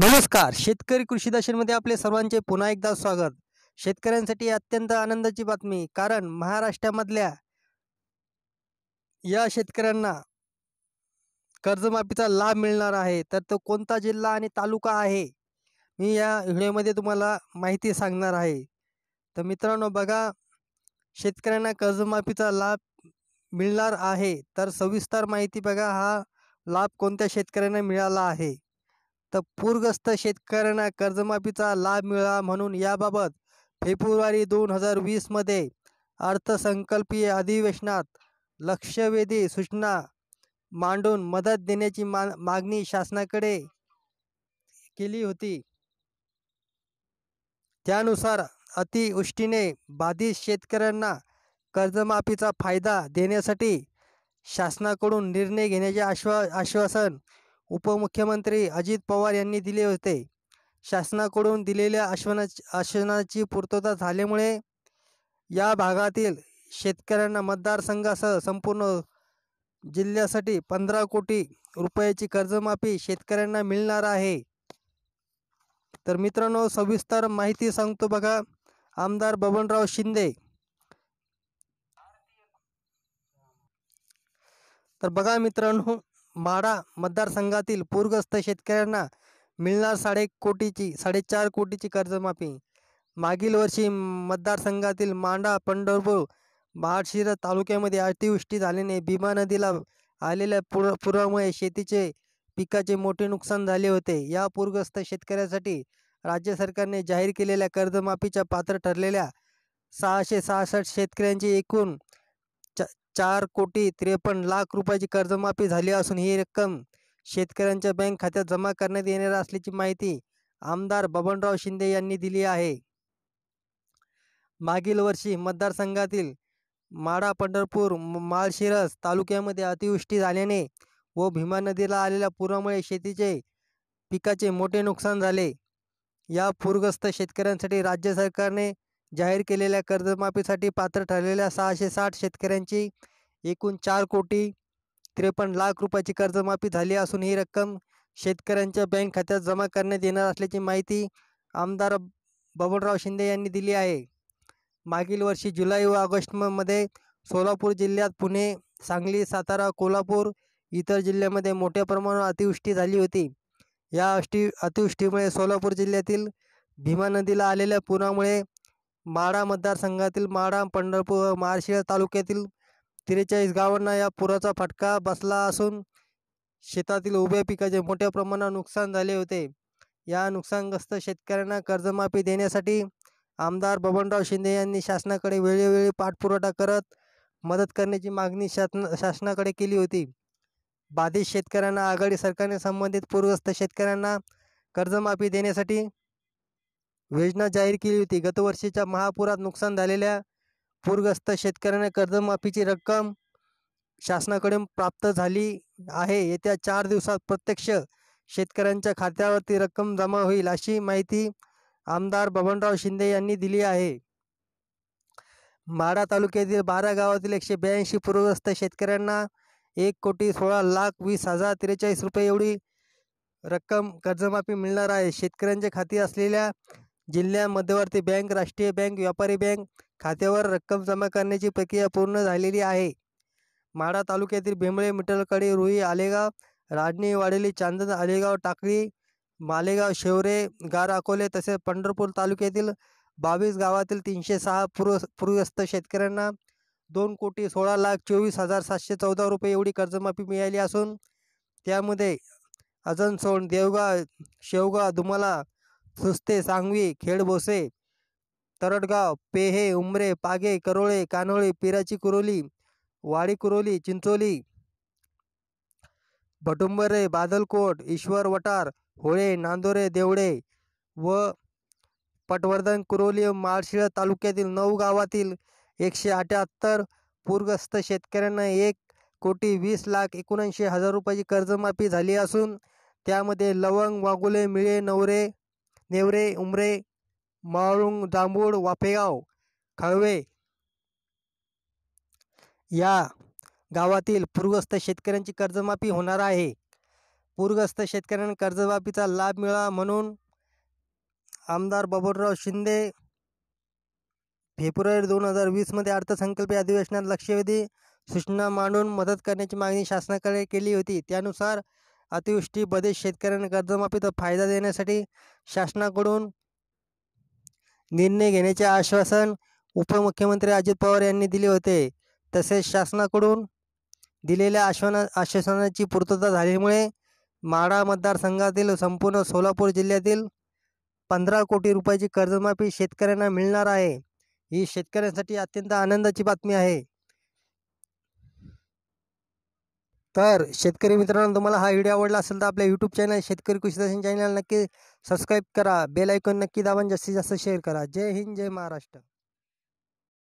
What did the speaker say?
नमस्कार शेतकरी कृषी दर्शनमध्ये आपले सर्वांचे पुन्हा एकदा स्वागत शेतकऱ्यांसाठी अत्यंत आनंदाची बातमी कारण महाराष्ट्रामधल्या या शेतकऱ्यांना कर्जमाफीचा लाभ मिळणार आहे तर तो कोणता जिल्हा आणि तालुका आहे मी या व्हिडिओमध्ये तुम्हाला माहिती सांगणार आहे तर मित्रांनो बघा शेतकऱ्यांना कर्जमाफीचा लाभ मिळणार आहे तर सविस्तर माहिती बघा हा लाभ कोणत्या शेतकऱ्यांना मिळाला आहे तर पूरग्रस्त शेतकऱ्यांना कर्जमाफीचा लाभ मिळावा म्हणून याबाबत फेब्रुवारी दोन हजार वीसमध्ये अर्थसंकल्पीय अधिवेशनात लक्षवेधी सूचना मांडून मदत देण्याची मा मागणी शासनाकडे केली होती त्यानुसार अतिवृष्टीने बाधित शेतकऱ्यांना कर्जमाफीचा फायदा देण्यासाठी शासनाकडून निर्णय घेण्याचे आश्वा आश्वासन उपमुख्यमंत्री अजित पवार यांनी दिले होते शासनाकडून दिलेल्या आश्वना आश्वासनाची पूर्तता झाल्यामुळे या भागातील शेतकऱ्यांना मतदारसंघासह संपूर्ण जिल्ह्यासाठी पंधरा कोटी रुपयाची कर्जमाफी शेतकऱ्यांना मिळणार आहे तर मित्रांनो सविस्तर माहिती सांगतो बघा आमदार बबनराव शिंदे तर बघा मित्रांनो माडा मतदारसंघातील पूरग्रस्त शेतकऱ्यांना मिळणार साडे कोटीची साडेचार कोटीची कर्जमाफी मागील वर्षी मतदारसंघातील मांडा पंढरपूर महाडशिरा तालुक्यामध्ये अतिवृष्टी झाल्याने भीमा नदीला आलेल्या पुर पुरामुळे शेतीचे पिकाचे मोठे नुकसान झाले होते या पूरग्रस्त शेतकऱ्यासाठी राज्य सरकारने जाहीर केलेल्या कर्जमाफीच्या पात्र ठरलेल्या सहाशे सहासष्ट शेतकऱ्यांची एकूण चार कोटी त्रेपन्न लाख रुपयाची कर्जमाफी झाली असून ही रक्कम शेतकऱ्यांच्या बँक खात्यात जमा करण्यात येणार असल्याची माहिती आमदार बबनराव शिंदे यांनी दिली आहे मागील वर्षी मतदारसंघातील माडा पंढरपूर माळशिरस तालुक्यामध्ये अतिवृष्टी झाल्याने व भीमा नदीला आलेल्या पुरामुळे शेतीचे पिकाचे मोठे नुकसान झाले या पूरग्रस्त शेतकऱ्यांसाठी राज्य सरकारने जाहीर केलेल्या कर्जमाफीसाठी पात्र ठरलेल्या सहाशे साठ शेतकऱ्यांची एकूण चार कोटी त्रेपन्न लाख रुपयाची कर्जमाफी झाली असून ही रक्कम शेतकऱ्यांच्या बँक खात्यात जमा करण्यात येणार असल्याची माहिती आमदार बबनराव शिंदे यांनी दिली आहे मागील वर्षी जुलै व ऑगस्टमध्ये सोलापूर जिल्ह्यात पुणे सांगली सातारा कोल्हापूर इतर जिल्ह्यामध्ये मोठ्या प्रमाणावर अतिवृष्टी झाली होती या अष्टी अतिवृष्टीमुळे सोलापूर जिल्ह्यातील भीमा नदीला आलेल्या पुरामुळे माढा मतदारसंघातील माढा पंढरपूर माळशिरस तालुक्यातील त्रेचाळीस गावांना या पुराचा फटका बसला असून शेतातील उभ्या पिकाचे मोठ्या प्रमाणात नुकसान झाले होते या नुकसानग्रस्त शेतकऱ्यांना कर्जमाफी देण्यासाठी आमदार बबनराव शिंदे यांनी शासनाकडे वेळोवेळी पाठपुरवठा करत मदत करण्याची मागणी शासन शासनाकडे केली होती बाधित शेतकऱ्यांना आघाडी सरकारने संबंधित पूरग्रस्त शेतकऱ्यांना कर्जमाफी देण्यासाठी योजना जाहीर केली होती गतवर्षीच्या महापुरात नुकसान झालेल्या पूरग्रस्त शेतकऱ्यांना कर्जमाफीची रक्कम शासनाकडून प्राप्त झाली आहे येत्या चार दिवसात प्रत्यक्ष शेतकऱ्यांच्या खात्यावरती रक्कम जमा होईल अशी माहिती आमदार बबनराव शिंदे यांनी दिली आहे माडा तालुक्यातील बारा गावातील एकशे ब्याऐंशी पूरग्रस्त शेतकऱ्यांना एक कोटी सोळा लाख वीस हजार त्रेचाळीस रुपये एवढी रक्कम कर्जमाफी मिळणार आहे शेतकऱ्यांच्या खाती असलेल्या जिल्ह्या मध्यवर्ती बँक राष्ट्रीय बँक व्यापारी बँक खात्यावर रक्कम जमा करण्याची प्रक्रिया पूर्ण झालेली आहे माढा तालुक्यातील भिमळे मिटलकडे रुई आलेगाव राजनी वाडेली चांदन आलेगाव टाकळी मालेगाव शेवरे गार अकोले तसेच पंढरपूर तालुक्यातील बावीस गावातील तीनशे सहा पूर्व पूरग्रस्त शेतकऱ्यांना दोन कोटी सोळा लाख चोवीस हजार सातशे चौदा रुपये एवढी कर्जमाफी मिळाली असून त्यामध्ये अजनसोंड देवगाव शेवगाव दुमाला सुस्ते सांगवी खेडबोसे तरडगाव पेहे उमरे पागे करोळे कानोळे पिराची कुरोली वाडी कुरोली चिंचोली भटुंबरे बादलकोट ईश्वर वटार होळे नांदोरे देवडे व पटवर्धन कुरोली माळशिळ तालुक्यातील नऊ गावातील एकशे अठ्याहत्तर पूरग्रस्त शेतकऱ्यांना एक कोटी वीस लाख एकोणऐंशी हजार रुपयाची कर्जमाफी झाली असून त्यामध्ये लवंग वागुले मिळे नवरे नेवरे उमरे माळुंग जांभूळ वापेगाव खळवे या गावातील पूरग्रस्त शेतकऱ्यांची कर्जमाफी होणार आहे पूरग्रस्त शेतकऱ्यांना कर्जमाफीचा लाभ मिळावा म्हणून आमदार बबरराव शिंदे फेब्रुवारी दोन हजार वीसमध्ये अर्थसंकल्पीय अधिवेशनात लक्षवेधी सूचना मांडून मदत करण्याची मागणी शासनाकडे केली होती त्यानुसार अतिवृष्टी बदे शेतकऱ्यांना कर्जमाफीचा फायदा देण्यासाठी शासनाकडून निर्णय घेण्याचे आश्वासन उपमुख्यमंत्री अजित पवार यांनी दिले होते तसेच शासनाकडून दिलेल्या आश्वाना आश्वासनाची पूर्तता झाल्यामुळे माडा मतदारसंघातील संपूर्ण सोलापूर जिल्ह्यातील पंधरा कोटी रुपयाची कर्जमाफी शेतकऱ्यांना मिळणार आहे ही शेतकऱ्यांसाठी अत्यंत आनंदाची बातमी आहे तर शेतकरी मित्रांनो तुम्हाला हा व्हिडिओ आवडला असेल तर आपल्या YouTube channel Shetkari Darshan channel नक्की सबस्क्राईब करा बेल ऐकून नक्की दाबून जास्तीत जास्त शेअर करा जय हिंद जय महाराष्ट्र